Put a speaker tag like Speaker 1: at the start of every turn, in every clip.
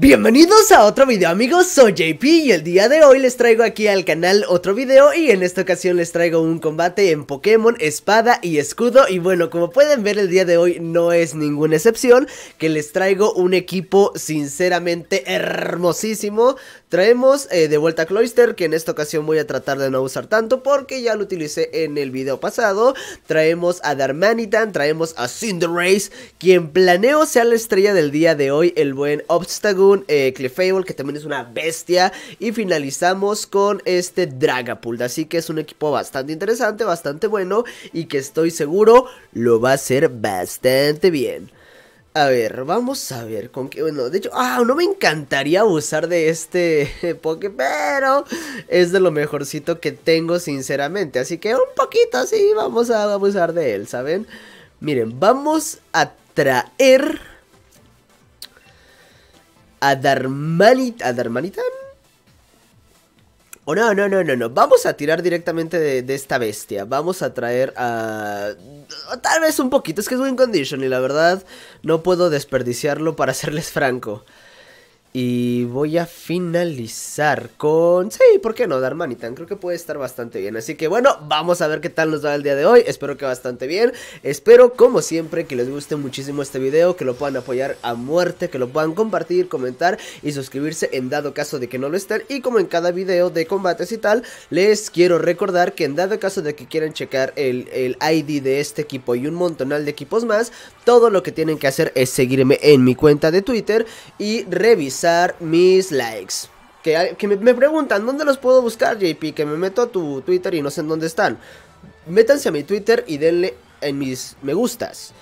Speaker 1: Bienvenidos a otro video amigos, soy JP y el día de hoy les traigo aquí al canal otro video y en esta ocasión les traigo un combate en Pokémon Espada y Escudo y bueno como pueden ver el día de hoy no es ninguna excepción que les traigo un equipo sinceramente hermosísimo Traemos eh, de vuelta a Cloyster, que en esta ocasión voy a tratar de no usar tanto porque ya lo utilicé en el video pasado. Traemos a Darmanitan, traemos a Cinderace, quien planeo sea la estrella del día de hoy, el buen Obstagoon, eh, Clefable, que también es una bestia. Y finalizamos con este Dragapult, así que es un equipo bastante interesante, bastante bueno y que estoy seguro lo va a hacer bastante bien. A ver, vamos a ver con qué. Bueno, de hecho, ah, no me encantaría abusar de este Poké, pero es de lo mejorcito que tengo, sinceramente. Así que un poquito así vamos a abusar de él, ¿saben? Miren, vamos a traer a Darmanita. ¿A o no, no, no, no, no. Vamos a tirar directamente de, de, esta bestia. Vamos a traer a... Tal vez un poquito. Es que es win condition y la verdad no puedo desperdiciarlo para serles franco. Y voy a finalizar con... Sí, ¿por qué no? Darmanitan, creo que puede estar bastante bien. Así que bueno, vamos a ver qué tal nos va el día de hoy. Espero que bastante bien. Espero, como siempre, que les guste muchísimo este video, que lo puedan apoyar a muerte, que lo puedan compartir, comentar y suscribirse en dado caso de que no lo estén. Y como en cada video de combates y tal, les quiero recordar que en dado caso de que quieran checar el, el ID de este equipo y un montonal de equipos más, todo lo que tienen que hacer es seguirme en mi cuenta de Twitter y revisar mis likes. Que, me, preguntan, ¿dónde los puedo buscar, JP? Que me meto a tu Twitter y no sé en dónde están. Métanse a mi Twitter y denle en mis me gustas.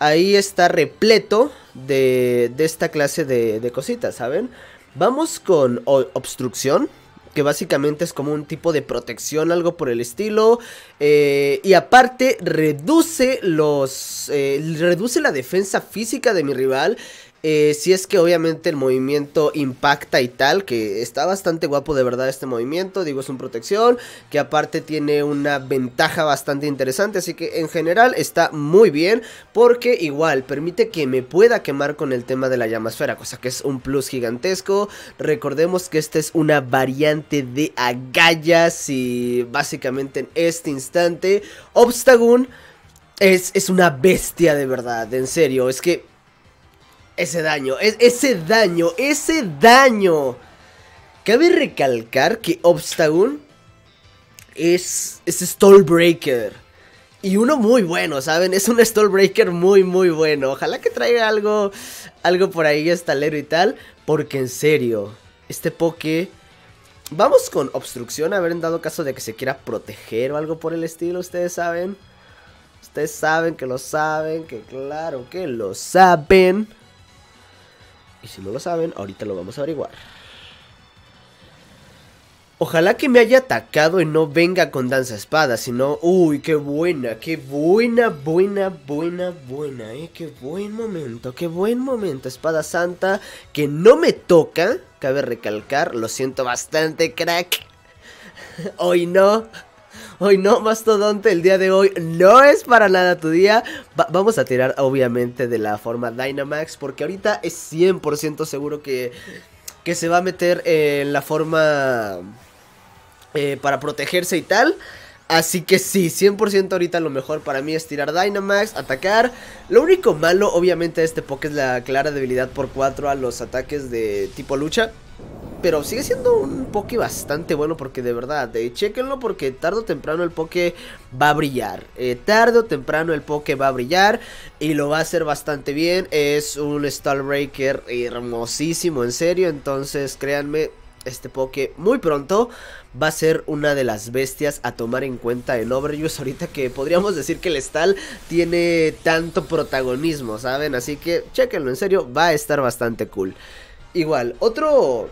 Speaker 1: Ahí está repleto de, esta clase de, cositas, ¿saben? Vamos con obstrucción que básicamente es como un tipo de protección, algo por el estilo. Eh, y aparte reduce los. Eh, reduce la defensa física de mi rival. Eh, si es que obviamente el movimiento impacta y tal, que está bastante guapo de verdad este movimiento, digo es un protección, que aparte tiene una ventaja bastante interesante, así que en general está muy bien, porque igual permite que me pueda quemar con el tema de la llamasfera. cosa que es un plus gigantesco, recordemos que esta es una variante de agallas y básicamente en este instante, Obstagoon es, es una bestia de verdad, en serio, es que ese daño, ese daño, ese daño. Cabe recalcar que Obstagoon es, es Stallbreaker. Y uno muy bueno, ¿saben? Es un Stallbreaker muy, muy bueno. Ojalá que traiga algo, algo por ahí estalero y tal. Porque en serio, este Poké... Vamos con obstrucción, a dado caso de que se quiera proteger o algo por el estilo, ustedes saben. Ustedes saben que lo saben, que claro que lo saben. Y si no lo saben, ahorita lo vamos a averiguar. Ojalá que me haya atacado y no venga con danza espada, sino... Uy, qué buena, qué buena, buena, buena, buena, eh. Qué buen momento, qué buen momento. Espada santa que no me toca, cabe recalcar. Lo siento bastante, crack. Hoy no. Hoy no, mastodonte, el día de hoy no es para nada tu día. vamos a tirar obviamente de la forma Dynamax porque ahorita es 100% seguro que, se va a meter en la forma eh, para protegerse y tal. Así que sí, 100% ahorita lo mejor para mí es tirar Dynamax, atacar. Lo único malo, obviamente, de este poke es la clara debilidad por 4 a los ataques de tipo lucha pero sigue siendo un Poké bastante bueno porque de verdad, eh, chequenlo porque tarde o temprano el Poké va a brillar. Eh, tarde o temprano el Poké va a brillar y lo va a hacer bastante bien. Es un Stallbreaker hermosísimo, en serio, entonces créanme, este Poké muy pronto va a ser una de las bestias a tomar en cuenta en Overuse. Ahorita que podríamos decir que el Stall tiene tanto protagonismo, ¿saben? Así que chequenlo, en serio, va a estar bastante cool. Igual, otro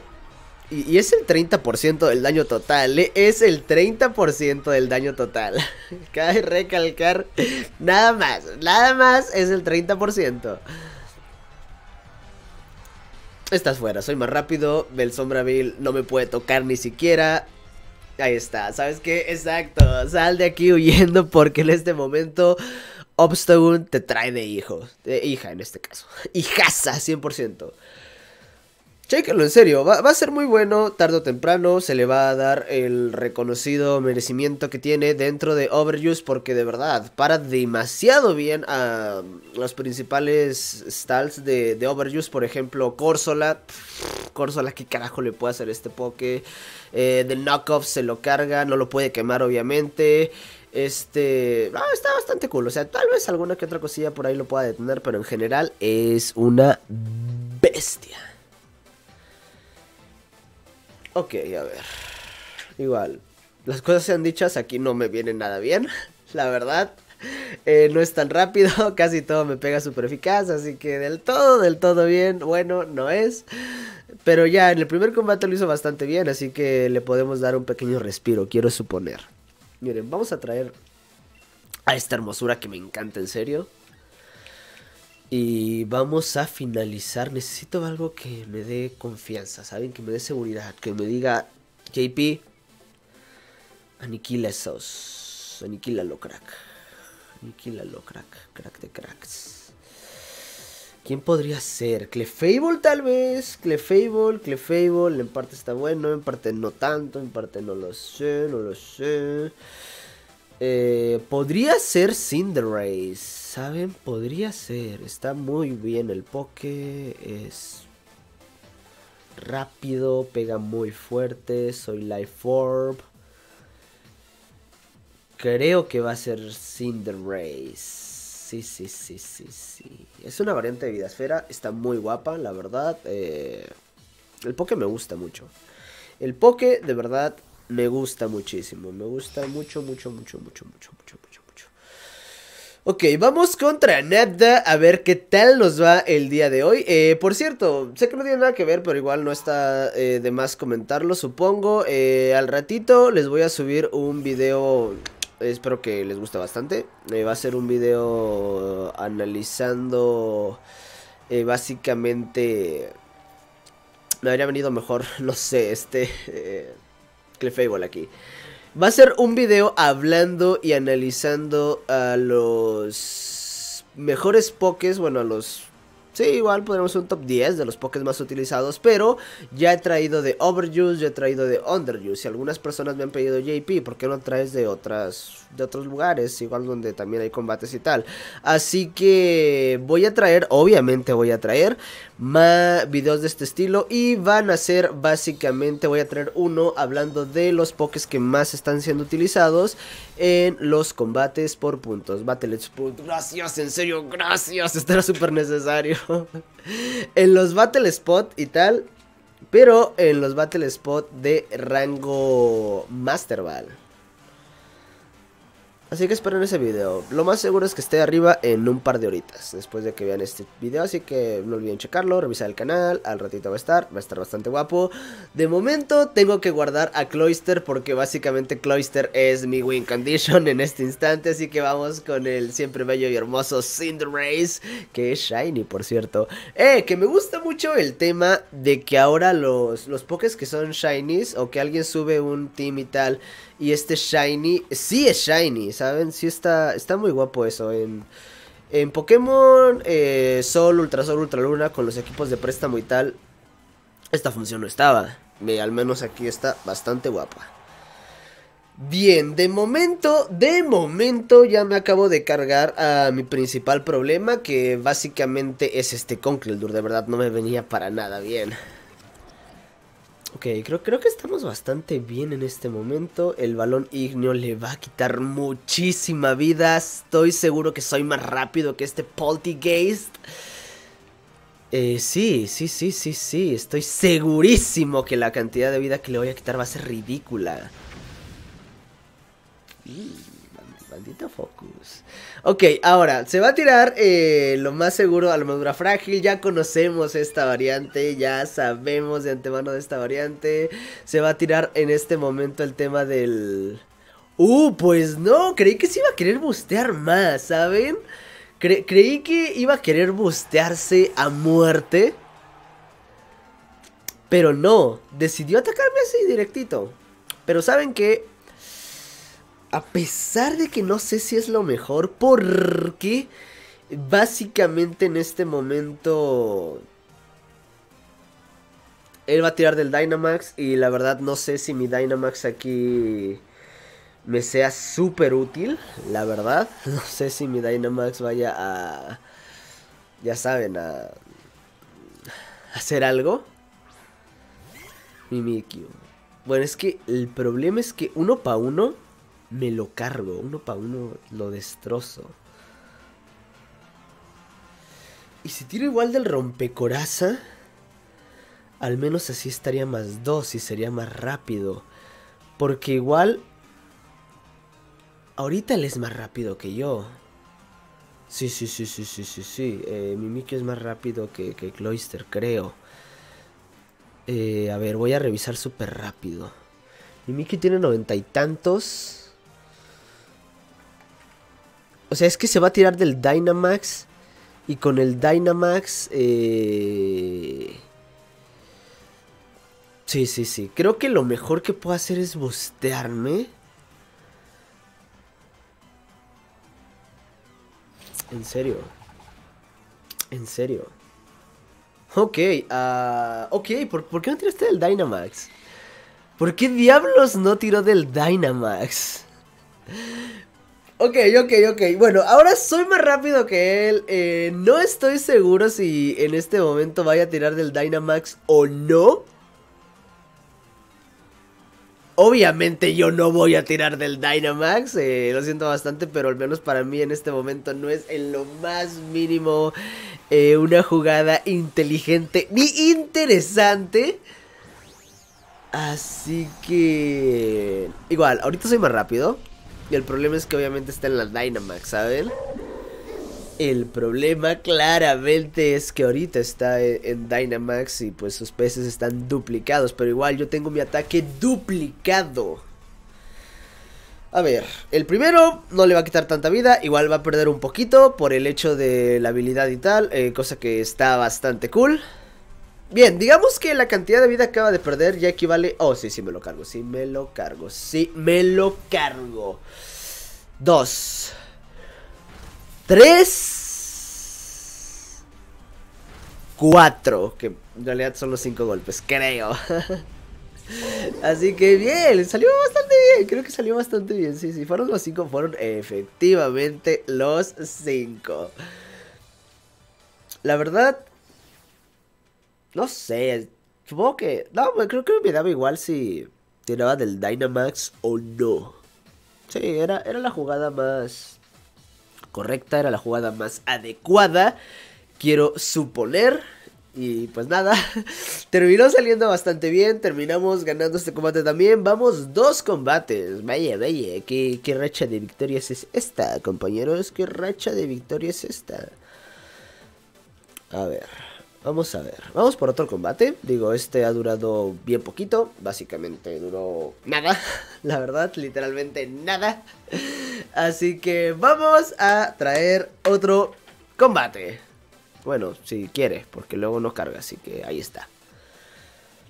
Speaker 1: y, es el 30% del daño total, ¿eh? es el 30% del daño total. Cabe recalcar, nada más, nada más es el 30%. Estás fuera, soy más rápido. Del no me puede tocar ni siquiera. Ahí está, ¿sabes qué? Exacto, sal de aquí huyendo porque en este momento Obstagoon te trae de hijo. De hija en este caso. Hijaza, 100%. Chequenlo en serio, va, a ser muy bueno, tarde o temprano se le va a dar el reconocido merecimiento que tiene dentro de Overuse porque de verdad para demasiado bien a los principales stalls de, de Overuse, por ejemplo Corsola, Corsola qué carajo le puede hacer este poke, eh, The Knockoff se lo carga, no lo puede quemar obviamente. Este, está bastante cool. O sea, tal vez alguna que otra cosilla por ahí lo pueda detener, pero en general es una bestia. Ok, a ver. Igual, las cosas sean dichas, aquí no me viene nada bien, la verdad. Eh, no es tan rápido, casi todo me pega super eficaz, así que del todo, del todo bien, bueno, no es. Pero ya en el primer combate lo hizo bastante bien, así que le podemos dar un pequeño respiro, quiero suponer. Miren, vamos a traer a esta hermosura que me encanta, en serio. Y vamos a finalizar. Necesito algo que me dé confianza, ¿saben? Que me dé seguridad. Que me diga, JP, aniquila esos. Aniquílalo, crack. Aniquílalo, crack. Crack de cracks. ¿Quién podría ser? Clefable, tal vez. Clefable, Clefable. En parte está bueno, en parte no tanto, en parte no lo sé, no lo sé. Eh, podría ser Cinderace, ¿saben? Podría ser. Está muy bien el poke. Es rápido, pega muy fuerte. Soy Life Orb. Creo que va a ser Cinderace. Sí, sí, sí, sí, sí. Es una variante de vida esfera. Está muy guapa, la verdad. Eh, el poke me gusta mucho. El poke, de verdad, me gusta muchísimo, me gusta mucho, mucho, mucho, mucho, mucho, mucho, mucho, mucho. Ok, vamos contra Netda a ver qué tal nos va el día de hoy. Eh, por cierto, sé que no tiene nada que ver, pero igual no está eh, de más comentarlo, supongo. Eh, al ratito les voy a subir un video, espero que les guste bastante. va a ser un video analizando básicamente... Me habría venido mejor, no sé, este... Clefable aquí. Va a ser un video hablando y analizando a los mejores pokés, bueno, a los Sí, igual podremos un top 10 de los Pokés más utilizados, pero ya he traído de Overuse, ya he traído de Underuse. Y algunas personas me han pedido JP, ¿por qué no traes de otras de otros lugares? Igual donde también hay combates y tal. Así que voy a traer, obviamente voy a traer más videos de este estilo. Y van a ser básicamente, voy a traer uno hablando de los Pokés que más están siendo utilizados en los combates por puntos. Battle Gracias, en serio, gracias. Estará súper necesario. en los Battle Spot y tal. Pero en los Battle Spot de rango masterball. Así que esperen ese video. Lo más seguro es que esté arriba en un par de horitas. Después de que vean este video. Así que no olviden checarlo. Revisar el canal. Al ratito va a estar. Va a estar bastante guapo. De momento tengo que guardar a Cloyster. Porque básicamente Cloyster es mi win condition en este instante. Así que vamos con el siempre bello y hermoso Cinderace. Que es Shiny por cierto. Eh, que me gusta mucho el tema de que ahora los, los pokés que son Shinies. O que alguien sube un team y tal y este Shiny, sí es Shiny, ¿saben? Sí está, está muy guapo eso. En, en Pokémon eh, Sol, Ultra Sol, Ultra Luna, con los equipos de préstamo y tal, esta función no estaba. me, al menos aquí está bastante guapa. Bien, de momento, de momento ya me acabo de cargar a mi principal problema, que básicamente es este Conkeldurr, de verdad no me venía para nada bien. Ok, creo, creo que estamos bastante bien en este momento. El balón Igneo le va a quitar muchísima vida. Estoy seguro que soy más rápido que este poltergeist. Eh, sí, sí, sí, sí, sí. Estoy segurísimo que la cantidad de vida que le voy a quitar va a ser ridícula. Maldito Focus. Ok, ahora, se va a tirar eh, lo más seguro a la madura frágil. Ya conocemos esta variante, ya sabemos de antemano de esta variante. Se va a tirar en este momento el tema del... Uh, pues no, creí que se iba a querer bustear más, ¿saben? creí que iba a querer bustearse a muerte. Pero no, decidió atacarme así directito. Pero saben que a pesar de que no sé si es lo mejor, porque básicamente en este momento él va a tirar del Dynamax y la verdad no sé si mi Dynamax aquí me sea súper útil, la verdad. No sé si mi Dynamax vaya a, ya saben, a, hacer algo. Mi Mimikyu. Bueno, es que el problema es que uno para uno me lo cargo, uno para uno lo destrozo. Y si tiro igual del rompecoraza, al menos así estaría más dos y sería más rápido. Porque igual, ahorita él es más rápido que yo. Sí, sí, sí, sí, sí, sí, sí. Eh, es más rápido que, que Cloyster, creo. Eh, a ver, voy a revisar súper rápido. Mimiki tiene noventa y tantos. O sea, es que se va a tirar del Dynamax. Y con el Dynamax... Eh... Sí, sí, sí. Creo que lo mejor que puedo hacer es bostearme. En serio. En serio. Ok, ah, ok, ¿por, ¿por, qué no tiraste del Dynamax? ¿Por qué diablos no tiró del Dynamax? Ok, ok, ok. Bueno, ahora soy más rápido que él. Eh, no estoy seguro si en este momento vaya a tirar del Dynamax o no. Obviamente yo no voy a tirar del Dynamax, eh, lo siento bastante, pero al menos para mí en este momento no es en lo más mínimo eh, una jugada inteligente ni interesante. Así que... Igual, ahorita soy más rápido el problema es que obviamente está en la Dynamax, ¿saben? El problema claramente es que ahorita está e, en Dynamax y pues sus peces están duplicados. Pero igual yo tengo mi ataque duplicado. A ver, el primero no le va a quitar tanta vida, igual va a perder un poquito por el hecho de la habilidad y tal, eh, cosa que está bastante cool. Bien, digamos que la cantidad de vida que acaba de perder ya equivale... Oh, sí, sí me lo cargo, sí me lo cargo, sí me lo cargo. Dos. Tres. Cuatro. Que en realidad son los cinco golpes, creo. Así que bien, salió bastante bien, creo que salió bastante bien, sí, sí, fueron los cinco. fueron efectivamente los cinco. La verdad, no sé. Supongo que. No, pues, creo que me daba igual si tiraba del Dynamax o no. Sí, era, era la jugada más correcta, era la jugada más adecuada. Quiero suponer. Y pues nada, terminó saliendo bastante bien, terminamos ganando este combate también, vamos dos combates, vaya, vaya, ¿qué, qué, racha de victorias es esta, compañeros, qué racha de victorias es esta. A ver. Vamos a ver, vamos por otro combate. Digo, este ha durado bien poquito. Básicamente duró nada, la verdad, literalmente nada. Así que vamos a traer otro combate. Bueno, si quiere, porque luego no carga, así que ahí está.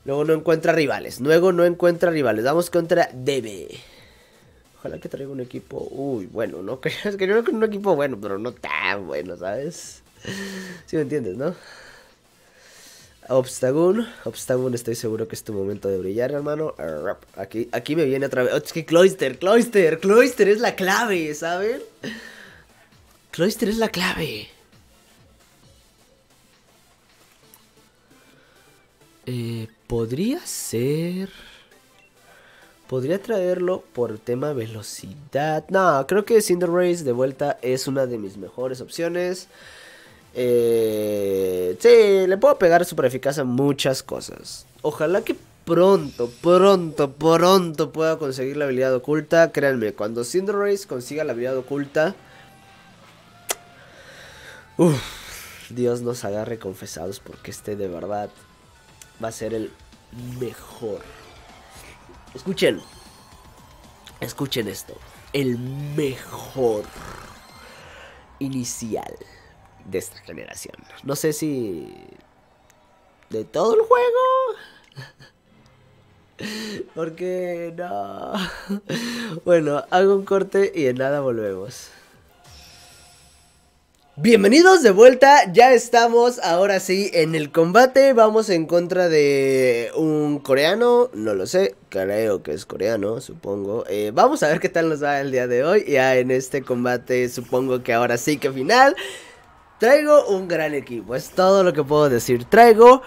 Speaker 1: Luego no encuentra rivales, luego no encuentra rivales. Vamos contra DB. Ojalá que traiga un equipo... Uy, bueno, no creo que yo un equipo bueno, pero no tan bueno, ¿sabes? Si me entiendes, ¿no? Obstagoon, Obstagoon estoy seguro que es tu momento de brillar, hermano. Aquí, aquí me viene otra vez. es que Cloister, Cloister, Cloister es la clave, ¿saben? Cloister es la clave. Eh, podría ser... Podría traerlo por tema velocidad. No, creo que Cinder Race de vuelta es una de mis mejores opciones. Eh, sí, le puedo pegar super eficaz a muchas cosas. Ojalá que pronto, pronto, pronto pueda conseguir la habilidad oculta. Créanme, cuando Cinderace consiga la habilidad oculta... Dios nos agarre confesados porque este de verdad va a ser el mejor. Escuchen. Escuchen esto. El mejor inicial de esta generación. No sé si... De todo el juego. Porque no. Bueno, hago un corte y en nada volvemos. Bienvenidos de vuelta, ya estamos ahora sí en el combate, vamos en contra de un coreano, no lo sé, creo que es coreano, supongo. Eh, vamos a ver qué tal nos va el día de hoy, ya en este combate supongo que ahora sí que final. Traigo un gran equipo, es todo lo que puedo decir. Traigo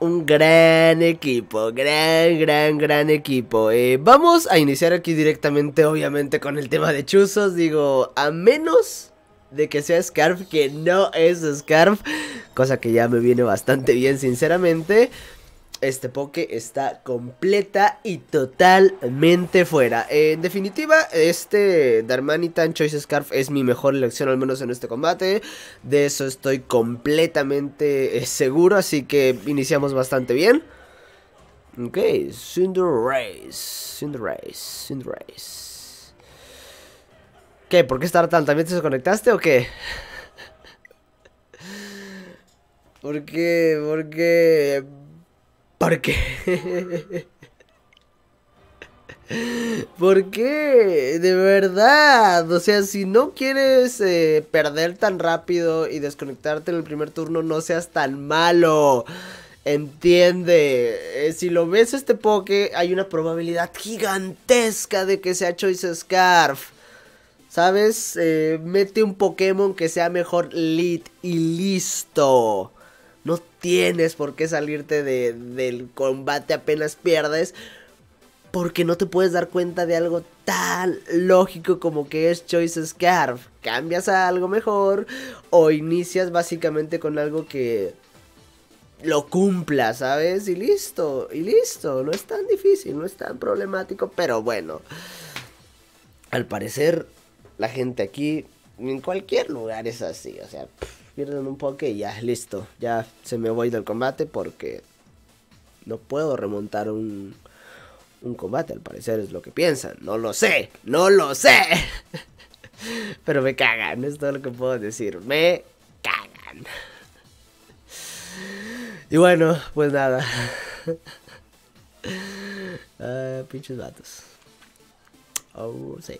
Speaker 1: un gran equipo, gran, gran, gran equipo. Eh, vamos a iniciar aquí directamente, obviamente, con el tema de chuzos. Digo, a menos de que sea Scarf, que no es Scarf, cosa que ya me viene bastante bien, sinceramente este poke está completa y totalmente fuera. en definitiva, este Darmanitan Choice Scarf es mi mejor elección, al menos en este combate. De eso estoy completamente eh, seguro, así que iniciamos bastante bien. Ok, Cinderace Race, Cinderace ¿Qué? ¿Por qué estar tan? ¿También te desconectaste o qué? ¿Por qué? ¿Por qué? ¿Por qué? ¿Por qué? De verdad. O sea, si no quieres eh, perder tan rápido y desconectarte en el primer turno, no seas tan malo. Entiende. Eh, si lo ves este poke, hay una probabilidad gigantesca de que sea Choice Scarf. ¿Sabes? Eh, mete un Pokémon que sea mejor Lead y listo. No tienes por qué salirte del combate apenas pierdes. Porque no te puedes dar cuenta de algo tan lógico como que es Choice Scarf. Cambias a algo mejor o inicias básicamente con algo que lo cumpla, ¿sabes? Y listo, y listo. No es tan difícil, no es tan problemático, pero bueno. Al parecer, la gente aquí, en cualquier lugar es así, o sea pierden un poke y ya, listo. Ya se me voy del combate porque no puedo remontar un, un combate, al parecer es lo que piensan. No lo sé, no lo sé. Pero me cagan, es todo lo que puedo decir. Me cagan. Y bueno, pues nada. Ah, pinches datos. Oh, sí.